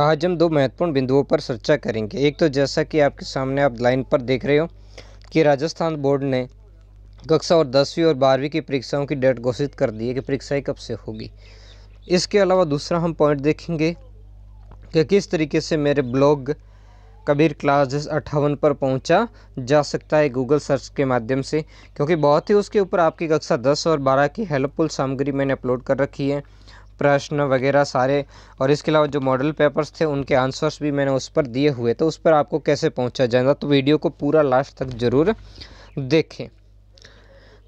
आज हम दो महत्वपूर्ण बिंदुओं पर चर्चा करेंगे एक तो जैसा कि आपके सामने आप लाइन पर देख रहे हो कि राजस्थान बोर्ड ने कक्षा और दसवीं और बारहवीं की परीक्षाओं की डेट घोषित कर दी है कि परीक्षाएं कब से होगी इसके अलावा दूसरा हम पॉइंट देखेंगे कि किस तरीके से मेरे ब्लॉग कबीर क्लासेस अट्ठावन पर पहुंचा जा सकता है गूगल सर्च के माध्यम से क्योंकि बहुत ही उसके ऊपर आपकी कक्षा दस और बारह की हेल्पफुल सामग्री मैंने अपलोड कर रखी है प्रश्न वगैरह सारे और इसके अलावा जो मॉडल पेपर्स थे उनके आंसर्स भी मैंने उस पर दिए हुए तो उस पर आपको कैसे पहुंचा जाएगा तो वीडियो को पूरा लास्ट तक ज़रूर देखें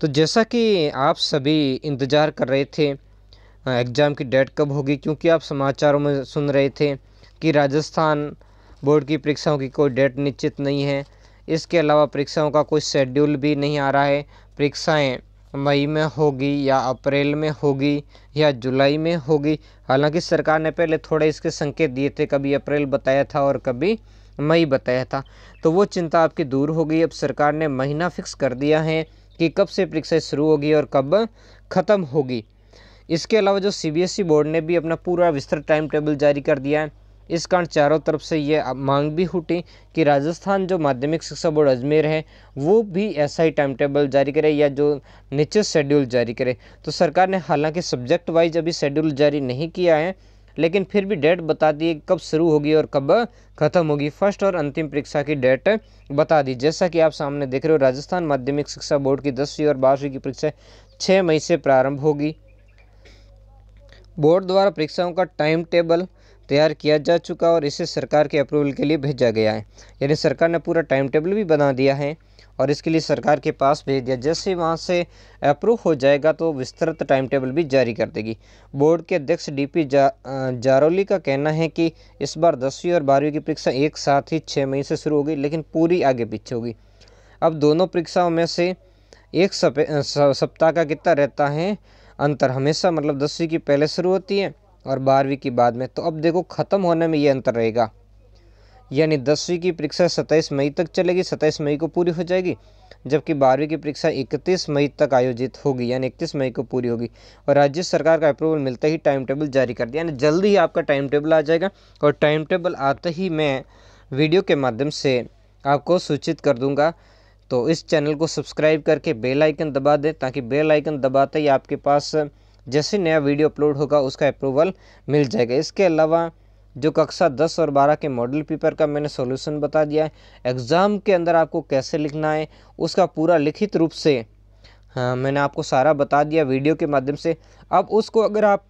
तो जैसा कि आप सभी इंतज़ार कर रहे थे एग्ज़ाम की डेट कब होगी क्योंकि आप समाचारों में सुन रहे थे कि राजस्थान बोर्ड की परीक्षाओं की कोई डेट निश्चित नहीं है इसके अलावा परीक्षाओं का कोई शेड्यूल भी नहीं आ रहा है परीक्षाएँ मई में होगी या अप्रैल में होगी या जुलाई में होगी हालांकि सरकार ने पहले थोड़े इसके संकेत दिए थे कभी अप्रैल बताया था और कभी मई बताया था तो वो चिंता आपकी दूर हो गई अब सरकार ने महीना फिक्स कर दिया है कि कब से परीक्षा शुरू होगी और कब ख़त्म होगी इसके अलावा जो सीबीएसई e बोर्ड ने भी अपना पूरा विस्तृत टाइम टेबल जारी कर दिया है इस कारण चारों तरफ से ये मांग भी उठी कि राजस्थान जो माध्यमिक शिक्षा बोर्ड अजमेर है वो भी ऐसा ही टाइम टेबल जारी करे या जो नीचे शेड्यूल जारी करे तो सरकार ने हालांकि सब्जेक्ट वाइज अभी शेड्यूल जारी नहीं किया है लेकिन फिर भी डेट बता दी कब शुरू होगी और कब खत्म होगी फर्स्ट और अंतिम परीक्षा की डेट बता दी जैसा कि आप सामने देख रहे हो राजस्थान माध्यमिक शिक्षा बोर्ड की दसवीं और बारहवीं की परीक्षा छः मई से प्रारंभ होगी बोर्ड द्वारा परीक्षाओं का टाइम टेबल तैयार किया जा चुका और इसे सरकार के अप्रूवल के लिए भेजा गया है यानी सरकार ने पूरा टाइम टेबल भी बना दिया है और इसके लिए सरकार के पास भेज दिया जैसे वहाँ से अप्रूव हो जाएगा तो विस्तृत टाइम टेबल भी जारी कर देगी बोर्ड के अध्यक्ष डीपी जा, जारोली का कहना है कि इस बार दसवीं और बारहवीं की परीक्षा एक साथ ही छः मई से शुरू होगी लेकिन पूरी आगे पीछे होगी अब दोनों परीक्षाओं में से एक सप्ताह का कितना रहता है अंतर हमेशा मतलब दसवीं की पहले शुरू होती है और बारहवीं की बाद में तो अब देखो ख़त्म होने में ये अंतर रहेगा यानी दसवीं की परीक्षा सत्ताईस मई तक चलेगी सत्ताईस मई को पूरी हो जाएगी जबकि बारहवीं की परीक्षा इकतीस मई तक आयोजित होगी यानी इकतीस मई को पूरी होगी और राज्य सरकार का अप्रूवल मिलते ही टाइम टेबल जारी कर दिया यानी जल्दी ही आपका टाइम टेबल आ जाएगा और टाइम टेबल आते ही मैं वीडियो के माध्यम से आपको सूचित कर दूंगा तो इस चैनल को सब्सक्राइब करके बेल आइकन दबा दें ताकि बेल आइकन दबाते ही आपके पास जैसे नया वीडियो अपलोड होगा उसका अप्रूवल मिल जाएगा इसके अलावा जो कक्षा 10 और 12 के मॉडल पेपर का मैंने सॉल्यूशन बता दिया है एग्ज़ाम के अंदर आपको कैसे लिखना है उसका पूरा लिखित रूप से हाँ मैंने आपको सारा बता दिया वीडियो के माध्यम से अब उसको अगर आप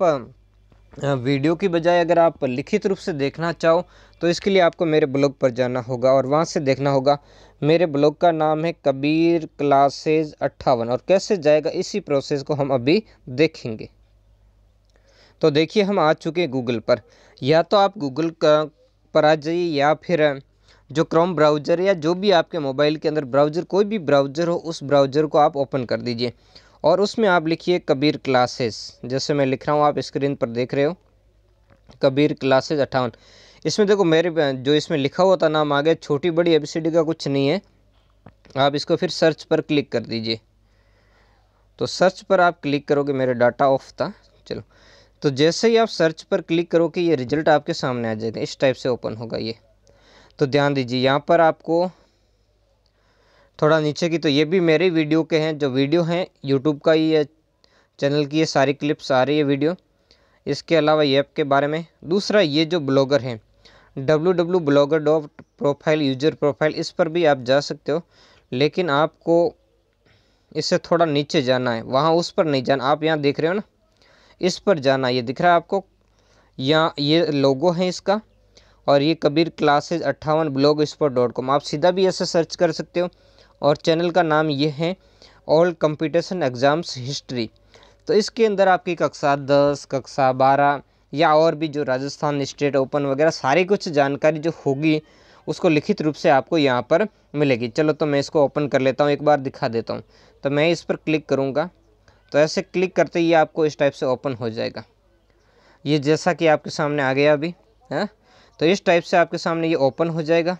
वीडियो की बजाय अगर आप लिखित रूप से देखना चाहो तो इसके लिए आपको मेरे ब्लॉग पर जाना होगा और वहाँ से देखना होगा मेरे ब्लॉग का नाम है कबीर क्लासेज अट्ठावन और कैसे जाएगा इसी प्रोसेस को हम अभी देखेंगे तो देखिए हम आ चुके हैं गूगल पर या तो आप गूगल पर आ जाइए या फिर जो क्रोम ब्राउज़र या जो भी आपके मोबाइल के अंदर ब्राउज़र कोई भी ब्राउज़र हो उस ब्राउज़र को आप ओपन कर दीजिए और उसमें आप लिखिए कबीर क्लासेस जैसे मैं लिख रहा हूँ आप स्क्रीन पर देख रहे हो कबीर क्लासेस अट्ठावन इसमें देखो मेरे जो इसमें लिखा हुआ था नाम आ गया छोटी बड़ी एबीसीडी का कुछ नहीं है आप इसको फिर सर्च पर क्लिक कर दीजिए तो सर्च पर आप क्लिक करोगे मेरा डाटा ऑफ था चलो तो जैसे ही आप सर्च पर क्लिक करोगे ये रिजल्ट आपके सामने आ जाएगा इस टाइप से ओपन होगा ये तो ध्यान दीजिए यहाँ पर आपको थोड़ा नीचे की तो ये भी मेरे वीडियो के हैं जो वीडियो हैं यूट्यूब का ही है चैनल की ये सारी क्लिप्स आ रही है वीडियो इसके अलावा ये ऐप के बारे में दूसरा ये जो ब्लॉगर हैं W W blogger dot profile user profile इस पर भी आप जा सकते हो लेकिन आपको इससे थोड़ा नीचे जाना है वहाँ उस पर नहीं जाना आप यहाँ देख रहे हो ना इस पर जाना ये दिख रहा है आपको यहाँ ये लोगो है इसका और ये कबीर क्लासेज अट्ठावन ब्लॉग स्पॉट डॉट कॉम आप सीधा भी ऐसे सर्च कर सकते हो और चैनल का नाम ये है ऑल कंपटीशन एग्ज़ाम्स हिस्ट्री तो इसके अंदर आपकी कक्षा दस कक्षा बारह या और भी जो राजस्थान स्टेट ओपन वगैरह सारी कुछ जानकारी जो होगी उसको लिखित रूप से आपको यहाँ पर मिलेगी चलो तो मैं इसको ओपन कर लेता हूँ एक बार दिखा देता हूँ तो मैं इस पर क्लिक करूँगा तो ऐसे क्लिक करते ही आपको इस टाइप से ओपन हो जाएगा ये जैसा कि आपके सामने आ गया अभी है हाँ? तो इस टाइप से आपके सामने ये ओपन हो जाएगा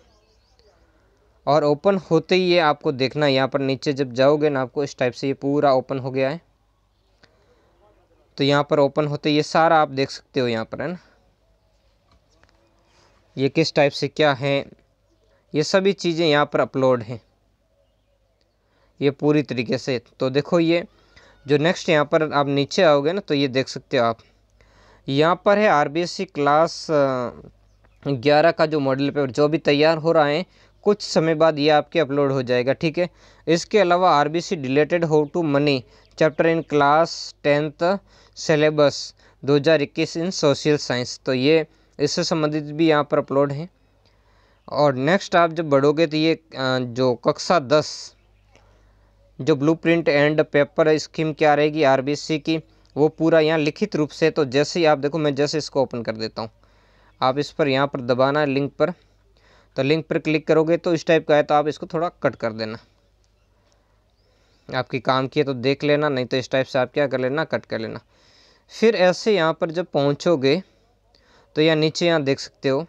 और ओपन होते ही ये आपको देखना है यहाँ पर नीचे जब जाओगे ना आपको इस टाइप से ये पूरा ओपन हो गया है तो यहाँ पर ओपन होते ये सारा आप देख सकते हो यहाँ पर है ना ये किस टाइप से क्या है ये सभी चीज़ें यहाँ पर अपलोड हैं ये पूरी तरीके से तो देखो ये जो नेक्स्ट यहाँ पर आप नीचे आओगे ना तो ये देख सकते हो आप यहाँ पर है आर क्लास ग्यारह का जो मॉडल पेपर जो भी तैयार हो रहा है कुछ समय बाद ये आपके अपलोड हो जाएगा ठीक है इसके अलावा R B C related how to money chapter in class tenth syllabus 2021 in social science तो ये इससे संबंधित भी यहाँ पर अपलोड हैं और नेक्स्ट आप जब बढ़ोगे तो ये जो कक्षा दस जो ब्लूप्रिंट एंड पेपर स्कीम क्या रहेगी आरबीसी की वो पूरा यहाँ लिखित रूप से तो जैसे ही आप देखो मैं जैसे इसको ओपन कर देता हूँ आप इस पर यहाँ पर दबाना लिंक पर तो लिंक पर क्लिक करोगे तो इस टाइप का है तो आप इसको थोड़ा कट कर देना आपकी काम की है तो देख लेना नहीं तो इस टाइप से आप क्या कर लेना कट कर लेना फिर ऐसे यहाँ पर जब पहुँचोगे तो यहाँ नीचे यहाँ देख सकते हो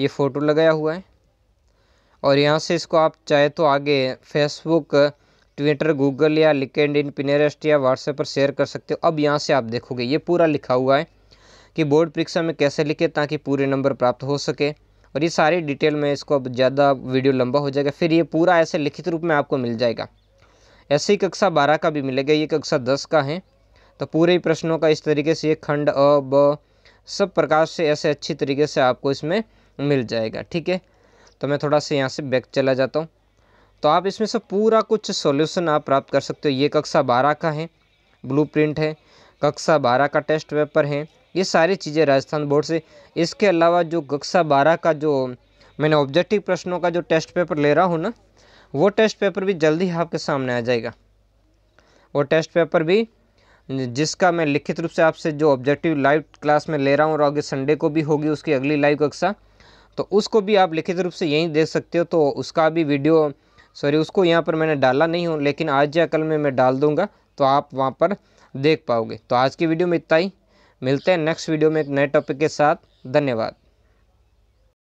ये फ़ोटो लगाया हुआ है और यहाँ से इसको आप चाहे तो आगे फेसबुक ट्विटर गूगल या लिकेंड इन पिनेरेस्ट या व्हाट्सएप पर शेयर कर सकते हो अब यहाँ से आप देखोगे ये पूरा लिखा हुआ है कि बोर्ड परीक्षा में कैसे लिखे ताकि पूरे नंबर प्राप्त हो सके और ये सारी डिटेल में इसको अब ज़्यादा वीडियो लंबा हो जाएगा फिर ये पूरा ऐसे लिखित रूप में आपको मिल जाएगा ऐसे ही कक्षा बारह का भी मिलेगा ये कक्षा दस का है तो पूरे प्रश्नों का इस तरीके से ये खंड अ ब सब प्रकार से ऐसे अच्छी तरीके से आपको इसमें मिल जाएगा ठीक है तो मैं थोड़ा सा यहाँ से बैक चला जाता हूँ तो आप इसमें से पूरा कुछ सॉल्यूशन आप प्राप्त कर सकते हो ये कक्षा बारह का है ब्लूप्रिंट है कक्षा बारह का टेस्ट पेपर है ये सारी चीज़ें राजस्थान बोर्ड से इसके अलावा जो कक्षा बारह का जो मैंने ऑब्जेक्टिव प्रश्नों का जो टेस्ट पेपर ले रहा हूँ ना वो टेस्ट पेपर भी जल्दी आपके सामने आ जाएगा वो टेस्ट पेपर भी जिसका मैं लिखित रूप से आपसे जो ऑब्जेक्टिव लाइव क्लास में ले रहा हूँ और आगे संडे को भी होगी उसकी अगली लाइव कक्षा तो उसको भी आप लिखित रूप से यहीं देख सकते हो तो उसका भी वीडियो सॉरी उसको यहाँ पर मैंने डाला नहीं हूँ लेकिन आज या कल में मैं डाल दूँगा तो आप वहाँ पर देख पाओगे तो आज की वीडियो में इतना ही मिलते हैं नेक्स्ट वीडियो में एक नए टॉपिक के साथ धन्यवाद